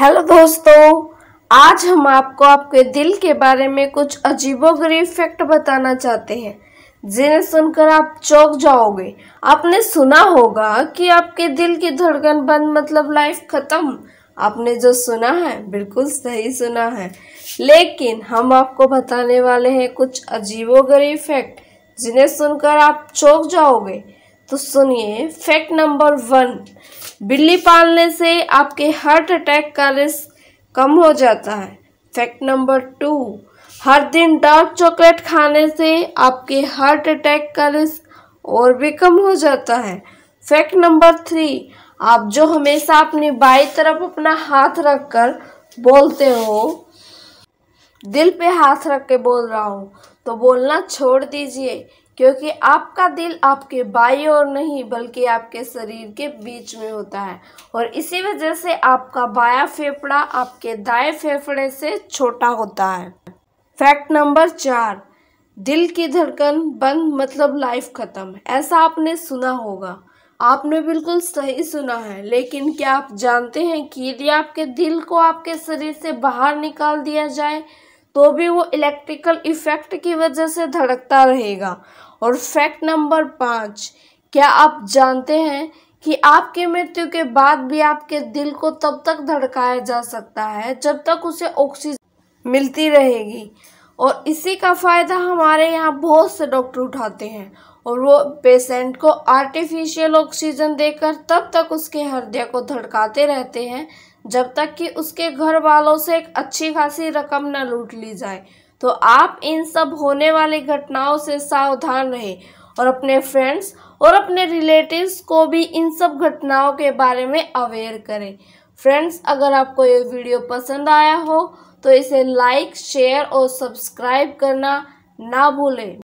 hello दोस्तों आज हम आपको आपके दिल के बारे में कुछ अजीबोगरीब फैक्ट बताना चाहते हैं जिन्हें सुनकर आप चौंक जाओगे आपने सुना होगा कि आपके दिल की धड़कन बंद मतलब लाइफ ख़त्म आपने जो सुना है बिल्कुल सही सुना है लेकिन हम आपको बताने वाले हैं कुछ अजीबोगरीब फैक्ट जिन्हें सुनकर आप चौंक जाओगे तो सुनिए फैक्ट नंबर वन बिल्ली पालने से आपके हार्ट अटैक का रिस्क कम हो जाता है फैक्ट नंबर टू हर दिन डार्क चॉकलेट खाने से आपके हार्ट अटैक का रिस्क और भी कम हो जाता है फैक्ट नंबर थ्री आप जो हमेशा अपनी बाई तरफ अपना हाथ रख कर बोलते हो दिल पे हाथ रख के बोल रहा हूँ तो बोलना छोड़ दीजिए क्योंकि आपका दिल आपके बाई और नहीं बल्कि आपके शरीर के बीच में होता है और इसी वजह से आपका बाया फेफड़ा आपके दाएं फेफड़े से छोटा होता है फैक्ट नंबर चार दिल की धड़कन बंद मतलब लाइफ ख़त्म ऐसा आपने सुना होगा आपने बिल्कुल सही सुना है लेकिन क्या आप जानते हैं कि यदि आपके दिल को आपके शरीर से बाहर निकाल दिया जाए तो भी वो इलेक्ट्रिकल इफेक्ट की वजह से धड़कता रहेगा और फैक्ट नंबर पाँच क्या आप जानते हैं कि आपकी मृत्यु के बाद भी आपके दिल को तब तक धड़काया जा सकता है जब तक उसे ऑक्सीजन मिलती रहेगी और इसी का फ़ायदा हमारे यहाँ बहुत से डॉक्टर उठाते हैं और वो पेशेंट को आर्टिफिशियल ऑक्सीजन देकर तब तक उसके हृदय को धड़काते रहते हैं जब तक कि उसके घर वालों से एक अच्छी खासी रकम न लूट ली जाए तो आप इन सब होने वाली घटनाओं से सावधान रहें और अपने फ्रेंड्स और अपने रिलेटिव्स को भी इन सब घटनाओं के बारे में अवेयर करें फ्रेंड्स अगर आपको ये वीडियो पसंद आया हो तो इसे लाइक शेयर और सब्सक्राइब करना ना भूलें